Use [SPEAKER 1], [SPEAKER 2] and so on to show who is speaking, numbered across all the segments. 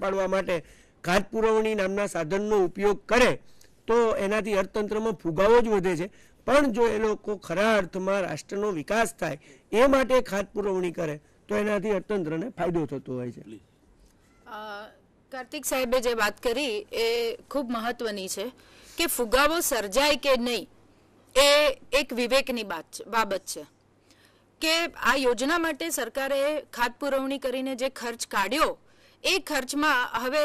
[SPEAKER 1] પાડવા માટે ઘાત પુરવણી નામના સાધનનો ઉપયોગ કરે તો એનાથી અર્થતંત્રમાં ફુગાવો જ વધે છે પણ જો એ લોકો ખરા અર્થમાં રાષ્ટ્રનો વિકાસ થાય એ માટે ખાત પુરવણી કરે તો એનાથી અર્થતંત્રને ફાયદો થતો હોય છે
[SPEAKER 2] કાર્તિક સાહેબે જે વાત કરી એ ખૂબ મહત્વની છે કે ફુગાવો સર્જાય કે નહીં એ એક વિવેકની વાત બાબત છે કે આ યોજના માટે સરકારે ખાત પુરવણી કરીને જે ખર્ચ કાઢ્યો એ ખર્ચમાં હવે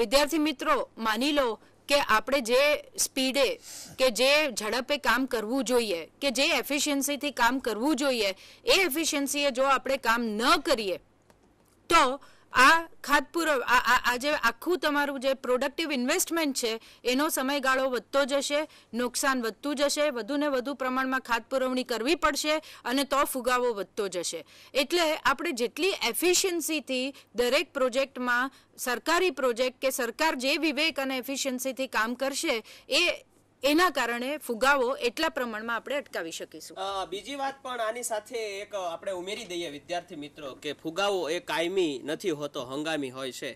[SPEAKER 2] વિદ્યાર્થી મિત્રો માની લો કે આપણે જે સ્પીડે કે જે ઝડપે કામ કરવું જોઈએ કે જે એફિશિયન્સીથી કામ કરવું જોઈએ એ એફિશિયન્સીએ જો આપણે કામ ન કરીએ તો આ ખાતપુર આ જે આખું તમારું જે પ્રોડક્ટિવ ઇન્વેસ્ટમેન્ટ છે એનો સમયગાળો વધતો જશે નુકસાન વધતું જશે વધુને વધુ પ્રમાણમાં ખાત પુરવણી કરવી પડશે અને તો ફુગાવો વધતો જશે એટલે આપણે જેટલી એફિશિયન્સીથી દરેક પ્રોજેક્ટમાં સરકારી પ્રોજેક્ટ કે સરકાર જે વિવેક અને એફિશિયન્સીથી કામ કરશે એ એના કારણે ફુગાવો એટલા પ્રમાણમાં આપણે અટકાવી શકીશું
[SPEAKER 3] બીજી વાત પણ આની સાથે એક આપણે ઉમેરી દઈએ વિદ્યાર્થી મિત્રો કે ફુગાવો એ કાયમી નથી હોતો હંગામી હોય છે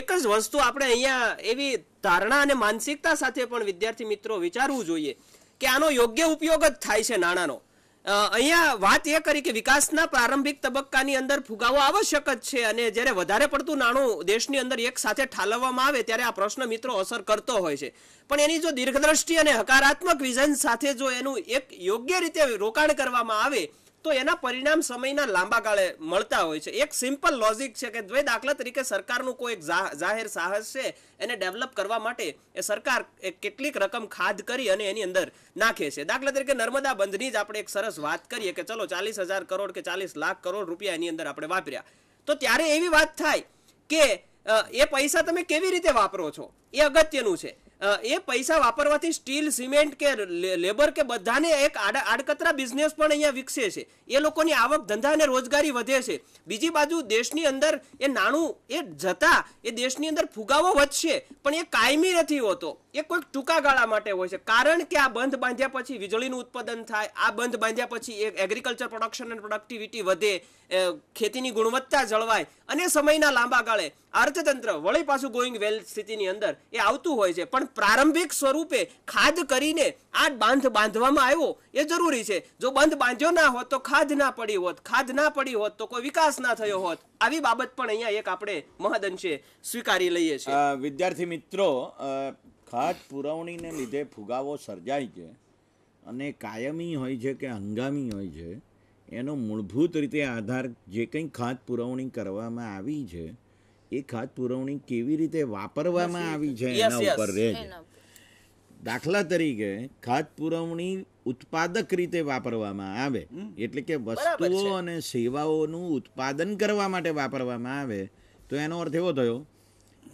[SPEAKER 3] એક જ વસ્તુ આપણે અહીંયા એવી ધારણા અને માનસિકતા સાથે પણ વિદ્યાર્થી મિત્રો વિચારવું જોઈએ કે આનો યોગ્ય ઉપયોગ જ થાય છે નાણાંનો અહીંયા વાત એ કરી કે વિકાસના પ્રારંભિક તબક્કાની અંદર ફુગાવો આવશ્યક જ છે અને જ્યારે વધારે પડતું નાણું દેશની અંદર એક સાથે ઠાલવવામાં આવે ત્યારે આ પ્રશ્ન મિત્રો અસર કરતો હોય છે પણ એની જો દીર્ઘદ્રષ્ટિ અને હકારાત્મક વિઝન સાથે જો એનું એક યોગ્ય રીતે રોકાણ કરવામાં આવે તો એના પરિણામ સમયના લાંબા ગાળે મળતા હોય છે એક સિમ્પલ લોજિક છે કે જો દાખલા તરીકે સરકારનું કોઈ જાહેર સાહસ છે એને ડેવલપ કરવા માટે એ સરકાર કેટલીક રકમ ખાધ કરી અને એની અંદર નાખે છે દાખલા તરીકે નર્મદા બંધની જ આપણે એક સરસ વાત કરીએ કે ચલો ચાલીસ હજાર કરોડ કે ચાલીસ લાખ કરોડ રૂપિયા એની અંદર આપણે વાપર્યા તો ત્યારે એવી વાત થાય કે એ પૈસા તમે કેવી રીતે વાપરો છો એ અગત્યનું છે એ પૈસા વાપરવાથી સ્ટીલ સિમેન્ટ કે લેબર કે બધાને એક આડકતરા બિઝનેસ પણ અહીંયા વિકસે છે એ લોકોની આવક ધંધા અને રોજગારી વધે છે બીજી બાજુ દેશની અંદર એ નાણું એ જતા એ દેશની અંદર ફુગાવો વધશે પણ એ કાયમી નથી હોતો એ કોઈક ટૂંકા ગાળા માટે હોય છે કારણ કે આ બંધ બાંધ્યા પછી વીજળીનું ઉત્પાદન થાય આ બંધ બાંધ્યા પછી એક એગ્રીકલ્ચર પ્રોડક્શન અને પ્રોડક્ટિવિટી વધે ખેતીની ગુણવત્તા જળવાય અને સમયના લાંબા ગાળે અર્થતંત્ર વળી પાછું ગોઈંગ વેલ સ્થિતિની અંદર એ આવતું હોય છે પણ પ્રારંભિક સ્વરૂપે ખાદ કરીને આ બાંધ બાંધવામાં આવ્યો એ જરૂરી છે જો બંધ બાંધ્યો ના હોત તો ખાધ ના પડી હોત ખાદ ના પડી હોત તો કોઈ વિકાસ ના થયો હોત આવી બાબત પણ અહીંયા એક આપણે મહદઅંશે સ્વીકારી
[SPEAKER 4] લઈએ છીએ વિદ્યાર્થી મિત્રો ખાધ પુરવણીને લીધે ફુગાવો સર્જાય છે અને કાયમી હોય છે કે હંગામી હોય છે એનો મૂળભૂત રીતે આધાર જે કંઈ ખાદ પુરવણી કરવામાં આવી છે એ ખાત પુરવણી કેવી રીતે વાપરવામાં આવી છે એના ઉપર રહે છે દાખલા તરીકે ખાત પુરવણી ઉત્પાદક રીતે વાપરવામાં આવે એટલે કે વસ્તુઓ અને સેવાઓનું ઉત્પાદન કરવા માટે વાપરવામાં આવે તો એનો અર્થ એવો થયો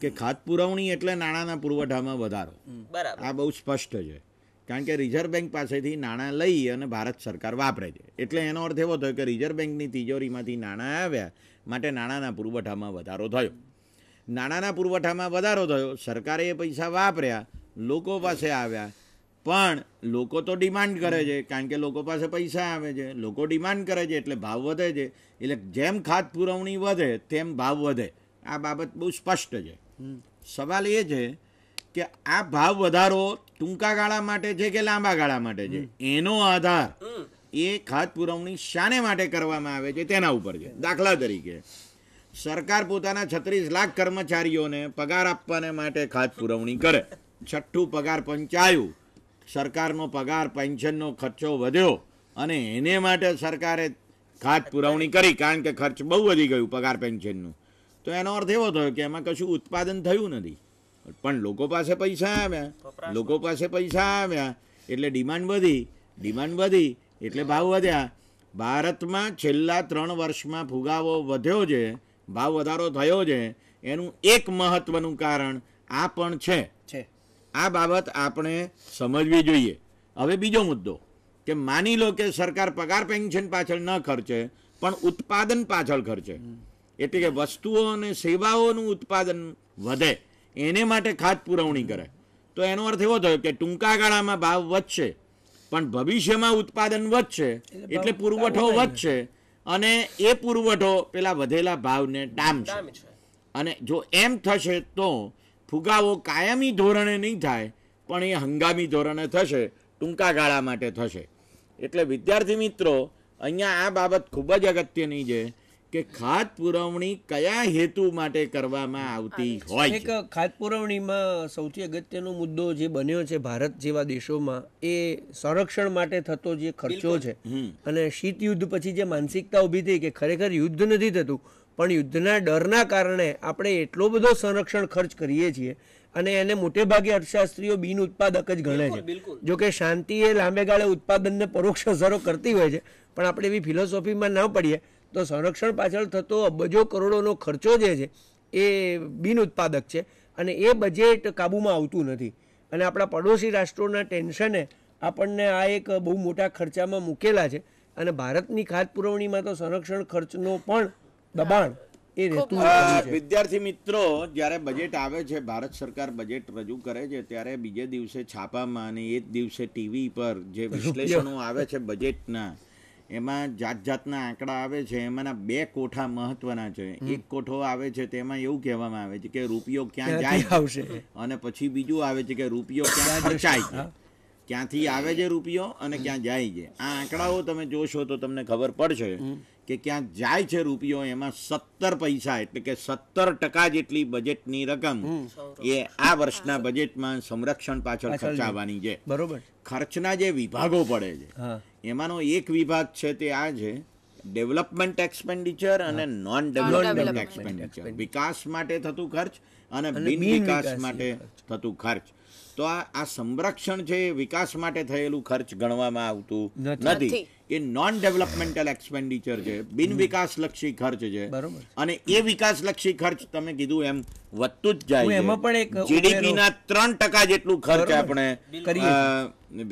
[SPEAKER 4] કે ખાત પુરવણી એટલે નાણાંના પુરવઠામાં વધારો આ બહુ સ્પષ્ટ છે કારણ કે રિઝર્વ બેંક પાસેથી નાણાં લઈ અને ભારત સરકાર વાપરે છે એટલે એનો અર્થ એવો થયો કે રિઝર્વ બેંકની તિજોરીમાંથી નાણાં આવ્યા માટે નાણાંના પુરવઠામાં વધારો થયો નાણાંના પુરવઠામાં વધારો થયો સરકારે એ પૈસા વાપર્યા લોકો પાસે આવ્યા પણ લોકો તો ડિમાન્ડ કરે છે કારણ કે લોકો પાસે પૈસા આવે છે લોકો ડિમાન્ડ કરે છે એટલે ભાવ વધે છે એટલે જેમ ખાત પુરવણી વધે તેમ ભાવ વધે આ બાબત બહુ સ્પષ્ટ છે સવાલ એ છે કે આ ભાવ વધારો ટૂંકા ગાળા માટે છે કે લાંબા ગાળા માટે છે એનો આધાર એ ખાત પુરવણી શાને માટે કરવામાં આવે છે તેના ઉપર છે દાખલા તરીકે સરકાર પોતાના છત્રીસ લાખ કર્મચારીઓને પગાર આપવાને માટે ખાત પુરવણી કરે છઠ્ઠું પગાર પંચાયું સરકારનો પગાર પેન્શનનો ખર્ચો વધ્યો અને એને માટે સરકારે ખાત પુરવણી કરી કારણ કે ખર્ચ બહુ વધી ગયું પગાર પેન્શનનું તો એનો અર્થ એવો થયો કે એમાં કશું ઉત્પાદન થયું નથી પણ લોકો પાસે પૈસા આવ્યા લોકો પાસે પૈસા આવ્યા એટલે ડિમાન્ડ વધી ડિમાન્ડ વધી એટલે ભાવ વધ્યા ભારતમાં છેલ્લા ત્રણ વર્ષમાં ફુગાવો વધ્યો છે ભાવ વધારો થયો છે એનું એક મહત્વનું કારણ આ પણ છે આ બાબત આપણે સમજવી જોઈએ હવે બીજો મુદ્દો કે માની લો કે સરકાર પગાર પેન્શન પાછળ ન ખર્ચે પણ ઉત્પાદન પાછળ ખર્ચે એટલે કે વસ્તુઓ અને સેવાઓનું ઉત્પાદન વધે એને માટે ખાત પુરવણી કરે તો એનો અર્થ એવો થયો કે ટૂંકા ગાળામાં ભાવ વધશે પણ ભવિષ્યમાં ઉત્પાદન વધશે એટલે પુરવઠો વધશે અને એ પુરવઠો પેલા વધેલા ભાવને ડામશે અને જો એમ થશે તો ફુગાવો કાયમી ધોરણે નહીં થાય પણ એ હંગામી ધોરણે થશે ટૂંકા ગાળા માટે થશે એટલે વિદ્યાર્થી મિત્રો અહીંયા આ બાબત ખૂબ જ અગત્યની છે કે ખાત પુરવણી કયા હેતુ માટે કરવામાં આવતી હોય એક
[SPEAKER 1] ખાત પુરવણીમાં સૌથી અગત્યનો મુદ્દો જે બન્યો છે ભારત જેવા દેશોમાં એ સંરક્ષણ માટે થતો જે ખર્ચો છે અને શીત યુદ્ધ પછી જે માનસિકતા ઊભી થઈ કે ખરેખર યુદ્ધ નથી થતું પણ યુદ્ધના ડરના કારણે આપણે એટલો બધો સંરક્ષણ ખર્ચ કરીએ છીએ અને એને મોટે ભાગે અર્થશાસ્ત્રીઓ બિન ઉત્પાદક જ ગણે છે જો કે શાંતિ એ લાંબે ગાળે ઉત્પાદનને પરોક્ષ અસરો કરતી હોય છે પણ આપણે એવી ફિલોસોફીમાં ન પડીએ તો સંરક્ષણ પાછળ થતો અબજો કરોડોનો ખર્ચો જે છે એ બિન ઉત્પાદક છે અને એ બજેટ કાબૂમાં આવતું નથી અને આપણા પડોશી રાષ્ટ્રોના ટેન્શને આપણને આ એક બહુ મોટા ખર્ચામાં મૂકેલા છે અને ભારતની ખાત પુરવણીમાં તો સંરક્ષણ ખર્ચનો પણ દબાણ એ રહેતું
[SPEAKER 4] વિદ્યાર્થી મિત્રો જ્યારે બજેટ આવે છે ભારત સરકાર બજેટ રજૂ કરે છે ત્યારે બીજે દિવસે છાપામાં અને એ જ દિવસે ટીવી પર જે વિશ્લેષણો આવે છે બજેટના એમાં જાત જાતના આંકડા આવે છે એમાંના બે કોઠા મહત્વના છે એક કોઠો આવે છે તેમાં એવું કહેવામાં આવે છે કે રૂપિયો ક્યાં જાય આવશે અને પછી બીજું આવે છે કે રૂપિયો ક્યાં ખર્ચાય છે ક્યાંથી આવે છે રૂપિયો અને ક્યાં જાય છે આ આંકડાઓ તમે જોશો તો તમને ખબર પડશે કે ક્યાં જાય છે રૂપિયો એમાં સત્તર પૈસા એટલે કે સત્તર ટકા જેટલી બજેટની રકમ એ આ વર્ષના બજેટમાં સંરક્ષણ પાછળ ખર્ચાવાની છે બરોબર ખર્ચના જે વિભાગો પડે છે એમાંનો એક વિભાગ છે તે આ છે ડેવલપમેન્ટ એક્સપેન્ડિચર અને નોન ડેવલપમેન્ટ એક્સપેન્ડિચર વિકાસ માટે થતું ખર્ચ અને બિન વિકાસ માટે થતું ખર્ચ તો આ સંરક્ષણ છે વિકાસ માટે થયેલું ખર્ચ ગણવામાં આવતું નથી એ નોન ડેવલપમેન્ટલ એક્સપેન્ડિચર છે બિન વિકાસલક્ષી ખર્ચ છે બરોબર અને એ વિકાસલક્ષી ખર્ચ તમે કીધું એમ વધતું જ જાય એમાં પણ એક જીડીપી ના ત્રણ ટકા જેટલું ખર્ચ આપણે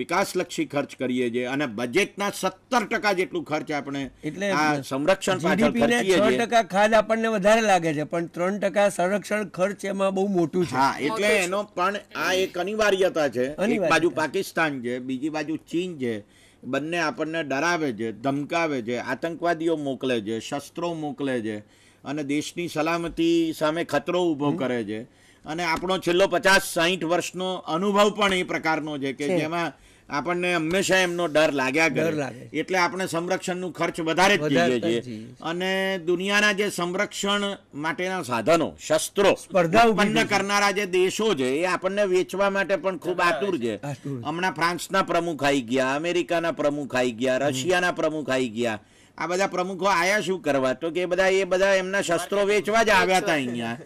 [SPEAKER 4] વિકાસલક્ષી ખર્ચ કરીએ છીએ અને બજેટના સત્તર ટકા જેટલું ખર્ચ આપણે એટલે સંરક્ષણ પાછળ
[SPEAKER 1] ટકા ખાદ આપણને વધારે લાગે છે પણ ત્રણ ટકા સંરક્ષણ
[SPEAKER 4] ખર્ચ એમાં બહુ મોટું છે હા એટલે એનો પણ આ એક અનિવાર્યતા છે એક બાજુ પાકિસ્તાન છે બીજી બાજુ ચીન છે બંને આપણને ડરાવે છે ધમકાવે છે આતંકવાદીઓ મોકલે છે શસ્ત્રો મોકલે છે અને દેશની સલામતી સામે ખતરો ઊભો કરે છે અને આપણો છેલ્લો પચાસ સાહીઠ વર્ષનો અનુભવ પણ એ પ્રકારનો છે કે જેમાં આપણને હંમેશા એમનો ડર લાગ્યા ડર લાગે એટલે આપણે સંરક્ષણનું ખર્ચ વધારે જ કરીએ છીએ અને દુનિયાના જે સંરક્ષણ માટેના સાધનો શસ્ત્રો સ્પર્ધા ઉત્પન્ન કરનારા જે દેશો છે એ આપણને વેચવા માટે પણ ખૂબ આતુર છે હમણાં ફ્રાન્સના પ્રમુખ આવી ગયા અમેરિકાના પ્રમુખ આવી ગયા રશિયાના પ્રમુખ આવી ગયા આ બધા પ્રમુખો આયા શું કરવા તો કે બધા એ બધા એમના શસ્ત્રો વેચવા જ આવ્યા હતા અહીંયા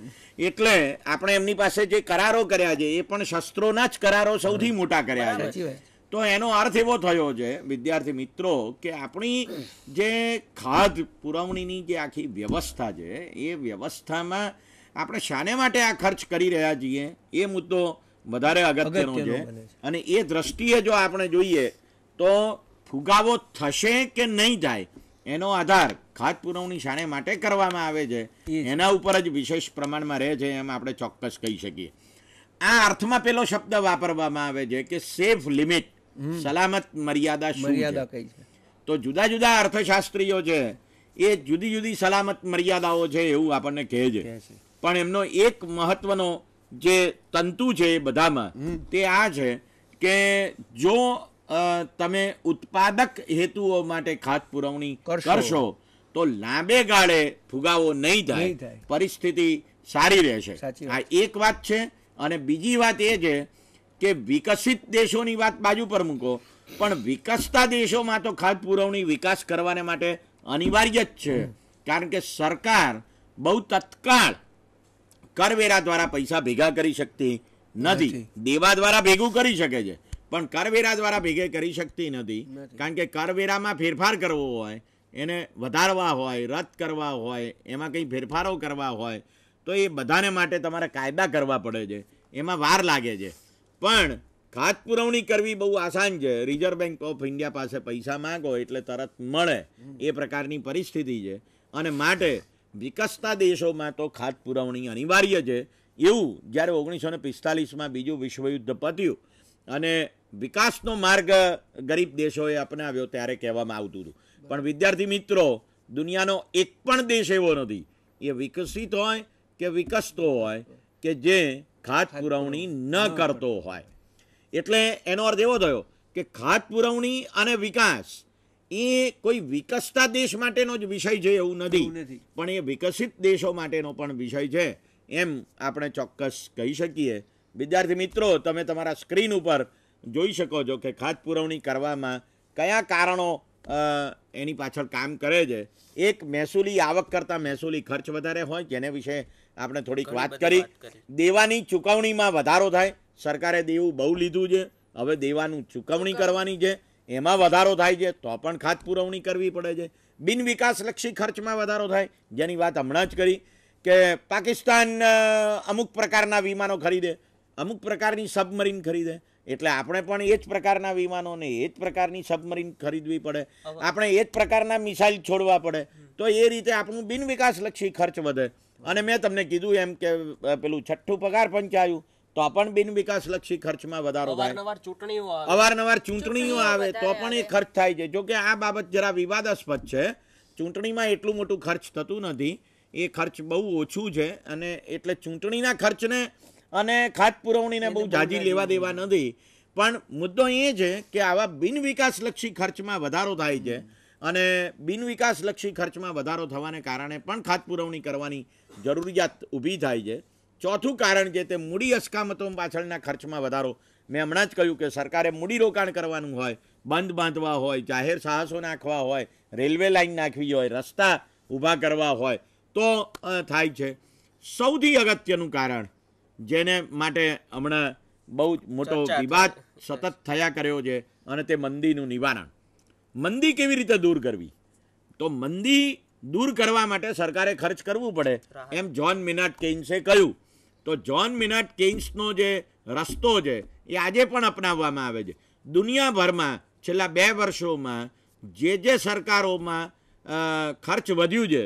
[SPEAKER 4] એટલે આપણે એમની પાસે જે કરારો કર્યા છે એ પણ શસ્ત્રોના જ કરારો સૌથી મોટા કર્યા છે તો એનો અર્થ એવો થયો છે વિદ્યાર્થી મિત્રો કે આપણી જે ખાદ પુરવણીની જે આખી વ્યવસ્થા છે એ વ્યવસ્થામાં આપણે શાને માટે આ ખર્ચ કરી રહ્યા છીએ એ મુદ્દો વધારે અગત્યનો છે અને એ દ્રષ્ટિએ જો આપણે જોઈએ તો ફુગાવો થશે કે નહીં થાય એનો આધાર ખાદ પુરવણી શાને માટે કરવામાં આવે છે એના ઉપર જ વિશેષ પ્રમાણમાં રહે છે એમ આપણે ચોક્કસ કહી શકીએ આ અર્થમાં પેલો શબ્દ વાપરવામાં આવે છે કે સેફ લિમિટ સલામત મર્યાદા મર્યાદા કઈ છે તો જુદા જુદા અર્થશાસ્ત્રીઓ છે એ જુદી જુદી સલામત મર્યાદાઓ છે એવું આપણને કહે છે પણ એમનો એક મહત્વનો જે તંતુ છે એ બધામાં તે આ છે કે જો તમે ઉત્પાદક હેતુઓ માટે ખાત પુરવણી કરશો તો લાંબે ગાળે ફુગાવો નહીં થાય પરિસ્થિતિ સારી રહેશે આ એક વાત છે અને બીજી વાત એ છે કે વિકસિત દેશોની વાત બાજુ પર મૂકો પણ વિકસતા દેશોમાં તો ખાદ્ય પુરવણી વિકાસ કરવાને માટે અનિવાર્ય જ છે કારણ કે સરકાર બહુ તત્કાળ કરવેરા દ્વારા પૈસા ભેગા કરી શકતી નથી દેવા દ્વારા ભેગું કરી શકે છે પણ કરવેરા દ્વારા ભેગે કરી શકતી નથી કારણ કે કરવેરામાં ફેરફાર કરવો હોય એને વધારવા હોય રદ કરવા હોય એમાં કંઈ ફેરફારો કરવા હોય તો એ બધાને માટે તમારે કાયદા કરવા પડે છે એમાં વાર લાગે છે પણ ખાત પુરવણી કરવી બહુ આસાન છે રિઝર્વ બેંક ઓફ ઇન્ડિયા પાસે પૈસા માંગો એટલે તરત મળે એ પ્રકારની પરિસ્થિતિ છે અને માટે વિકસતા દેશોમાં તો ખાત પુરવણી અનિવાર્ય છે એવું જ્યારે ઓગણીસો ને પિસ્તાલીસમાં બીજું વિશ્વયુદ્ધ પત્યું અને વિકાસનો માર્ગ ગરીબ દેશોએ અપનાવ્યો ત્યારે કહેવામાં આવતું હતું પણ વિદ્યાર્થી મિત્રો દુનિયાનો એક પણ દેશ એવો નથી એ વિકસિત હોય કે વિકસતો હોય કે જે ખાત પુરવણી ન કરતો હોય એટલે એનો અર્થ એવો થયો કે ખાત પુરવણી અને વિકાસ એ કોઈ વિકસતા દેશ માટેનો જ વિષય છે એવું નથી પણ એ વિકસિત દેશો માટેનો પણ વિષય છે એમ આપણે ચોક્કસ કહી શકીએ વિદ્યાર્થી મિત્રો તમે તમારા સ્ક્રીન ઉપર જોઈ શકો છો કે ખાત પુરવણી કરવામાં કયા કારણો એની પાછળ કામ કરે છે એક મહેસૂલી આવક કરતાં મહેસૂલી ખર્ચ વધારે હોય જેને વિશે આપણે થોડીક વાત કરી દેવાની ચૂકવણીમાં વધારો થાય સરકારે દેવું બહુ લીધું છે હવે દેવાનું ચૂકવણી કરવાની છે એમાં વધારો થાય છે તો પણ ખાત પુરવણી કરવી પડે છે બિન વિકાસલક્ષી ખર્ચમાં વધારો થાય જેની વાત હમણાં જ કરી કે પાકિસ્તાન અમુક પ્રકારના વિમાનો ખરીદે અમુક પ્રકારની સબમરીન ખરીદે એટલે આપણે પણ એ જ પ્રકારના વિમાનો ને એ જ પ્રકારની સબમરીન ખરીદવી પડે આપણે એ જ પ્રકારના મિસાઇલ છોડવા પડે તો એ રીતે આપણું બિન વિકાસલક્ષી ખર્ચ વધે અને મેં તમને કીધું એમ કે પેલું છઠ્ઠું પગાર પંચાયું તો પણ બિન વિકાસલક્ષી ખર્ચમાં વધારો થાય ચૂંટણીઓ અવારનવાર ચૂંટણીઓ આવે તો પણ એ ખર્ચ થાય છે જોકે આ બાબત જરા વિવાદાસ્પદ છે ચૂંટણીમાં એટલું મોટું ખર્ચ થતું નથી એ ખર્ચ બહુ ઓછું છે અને એટલે ચૂંટણીના ખર્ચને અને ખાત પુરવણીને બહુ જાજી લેવા દેવા નથી પણ મુદ્દો એ છે કે આવા બિન વિકાસલક્ષી ખર્ચમાં વધારો થાય છે અને બિનવિકાસલક્ષી ખર્ચમાં વધારો થવાને કારણે પણ ખાત પુરવણી કરવાની જરૂરિયાત ઊભી થાય છે ચોથું કારણ છે તે મૂડી અસ્કામતો પાછળના ખર્ચમાં વધારો મેં હમણાં જ કહ્યું કે સરકારે મૂડીરોકાણ કરવાનું હોય બંધ બાંધવા હોય જાહેર સાહસો નાખવા હોય રેલવે લાઇન નાખવી હોય રસ્તા ઊભા કરવા હોય તો થાય છે સૌથી અગત્યનું કારણ જેને માટે હમણાં બહુ મોટો વિવાદ સતત થયા કર્યો છે અને તે મંદીનું નિવારણ મંદી કેવી રીતે દૂર કરવી તો મંદી દૂર કરવા માટે સરકારે ખર્ચ કરવું પડે એમ જ્હોન મિનાટ કેઇન્સે કહ્યું તો જ્હોન મિનાટ કેઇન્સનો જે રસ્તો છે એ આજે પણ અપનાવવામાં આવે છે દુનિયાભરમાં છેલ્લા બે વર્ષોમાં જે જે સરકારોમાં ખર્ચ વધ્યું છે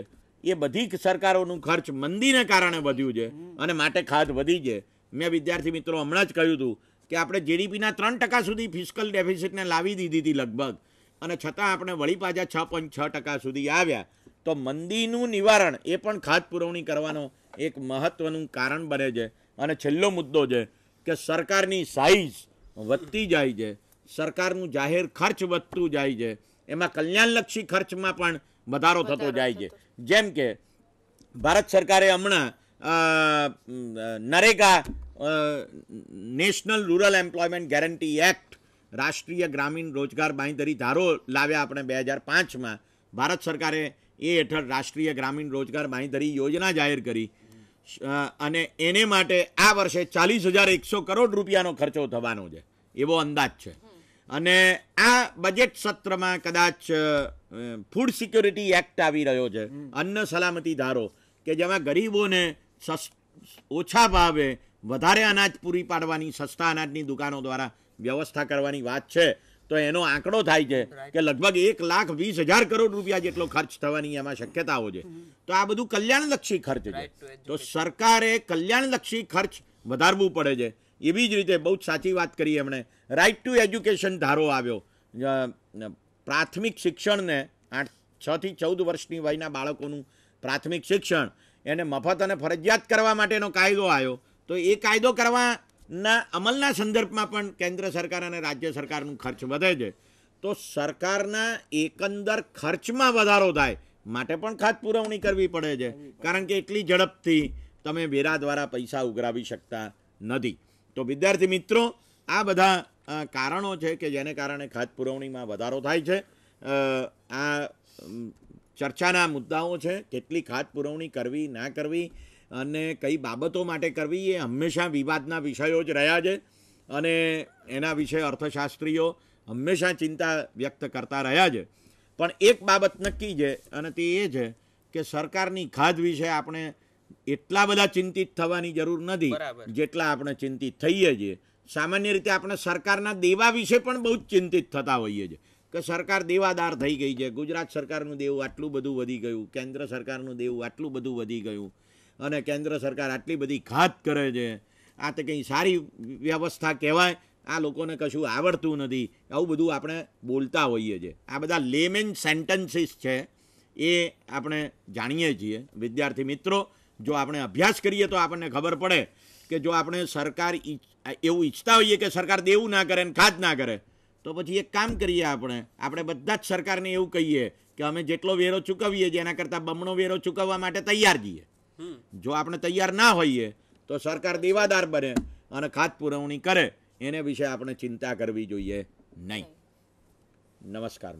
[SPEAKER 4] એ બધી સરકારોનું ખર્ચ મંદીને કારણે વધ્યું છે અને માટે ખાધ વધી છે મેં વિદ્યાર્થી મિત્રો હમણાં જ કહ્યું હતું કે આપણે જીડીપીના ત્રણ ટકા સુધી ફિસ્કલ ડેફિસિટને લાવી દીધી હતી લગભગ અને છતાં આપણે વળી પાછા છ પોઈન્ટ છ ટકા સુધી આવ્યા તો મંદીનું નિવારણ એ પણ ખાત પુરવણી કરવાનો એક મહત્ત્વનું કારણ બને છે અને છેલ્લો મુદ્દો છે કે સરકારની સાઇઝ વધતી જાય છે સરકારનું જાહેર ખર્ચ વધતું જાય છે એમાં કલ્યાણલક્ષી ખર્ચમાં પણ વધારો થતો જાય છે જેમ કે ભારત સરકારે હમણાં NREGA national rural employment guarantee act રાષ્ટ્રીય ગ્રામીણ રોજગાર બાંયધરી ધારો લાવ્યા આપણે બે હજાર પાંચમાં ભારત સરકારે એ હેઠળ રાષ્ટ્રીય ગ્રામીણ રોજગાર બાંયધરી યોજના જાહેર કરી અને એને માટે આ વર્ષે ચાલીસ હજાર એકસો કરોડ રૂપિયાનો ખર્ચો થવાનો છે એવો અંદાજ છે અને આ બજેટ સત્રમાં કદાચ ફૂડ સિક્યોરિટી એક્ટ આવી રહ્યો છે અન્ન સલામતી ધારો કે જેમાં ગરીબોને ઓછા ભાવે વધારે અનાજ પૂરી પાડવાની સસ્તા અનાજની દુકાનો દ્વારા વ્યવસ્થા કરવાની વાત છે તો એનો આંકડો થાય છે કે લગભગ એક લાખ વીસ હજાર કરોડ રૂપિયા જેટલો ખર્ચ થવાની એમાં શક્યતાઓ છે તો આ બધું કલ્યાણલક્ષી ખર્ચ છે તો સરકારે કલ્યાણલક્ષી ખર્ચ વધારવું પડે છે એવી જ રીતે બહુ જ સાચી વાત કરી એમણે રાઇટ ટુ એજ્યુકેશન ધારો આવ્યો પ્રાથમિક શિક્ષણને આઠ છથી ચૌદ વર્ષની વયના બાળકોનું પ્રાથમિક શિક્ષણ એને મફત અને ફરજિયાત કરવા માટેનો કાયદો આવ્યો તો એ કાયદો કરવા ના અમલના સંદર્ભમાં પણ કેન્દ્ર સરકાર અને રાજ્ય સરકારનું ખર્ચ વધે છે તો સરકારના એકંદર ખર્ચમાં વધારો થાય માટે પણ ખાત પુરવણી કરવી પડે છે કારણ કે એટલી ઝડપથી તમે વેરા દ્વારા પૈસા ઉઘરાવી શકતા નથી તો વિદ્યાર્થી મિત્રો આ બધા કારણો છે કે જેને કારણે ખાત પુરવણીમાં વધારો થાય છે આ ચર્ચાના મુદ્દાઓ છે કેટલી ખાત પુરવણી કરવી ના કરવી અને કઈ બાબતો માટે કરવી એ હંમેશા વિવાદના વિષયો જ રહ્યા છે અને એના વિશે અર્થશાસ્ત્રીઓ હંમેશા ચિંતા વ્યક્ત કરતા રહ્યા છે પણ એક બાબત નક્કી છે અને તે એ છે કે સરકારની ખાધ વિશે આપણે એટલા બધા ચિંતિત થવાની જરૂર નથી જેટલા આપણે ચિંતિત થઈએ છીએ સામાન્ય રીતે આપણે સરકારના દેવા વિશે પણ બહુ જ ચિંતિત થતા હોઈએ છીએ કે સરકાર દેવાદાર થઈ ગઈ છે ગુજરાત સરકારનું દેવું આટલું બધું વધી ગયું કેન્દ્ર સરકારનું દેવું આટલું બધું વધી ગયું અને કેન્દ્ર સરકાર આટલી બધી ઘાત કરે છે આ તો કંઈ સારી વ્યવસ્થા કહેવાય આ લોકોને કશું આવડતું નથી આવું બધું આપણે બોલતા હોઈએ છીએ આ બધા લેમેન સેન્ટન્સીસ છે એ આપણે જાણીએ છીએ વિદ્યાર્થી મિત્રો જો આપણે અભ્યાસ કરીએ તો આપણને ખબર પડે કે જો આપણે સરકાર એવું ઈચ્છતા હોઈએ કે સરકાર દેવું ના કરે ને ખાત ના કરે તો પછી એક કામ કરીએ આપણે આપણે બધા જ સરકારને એવું કહીએ કે અમે જેટલો વેરો ચૂકવીએ છીએ એના કરતાં બમણો વેરો ચૂકવવા માટે તૈયાર છીએ જો આપણે તૈયાર ના હોઈએ તો સરકાર દેવાદાર બને અને ખાત પુરવણી કરે એને વિશે આપણે ચિંતા કરવી જોઈએ નહીં નમસ્કાર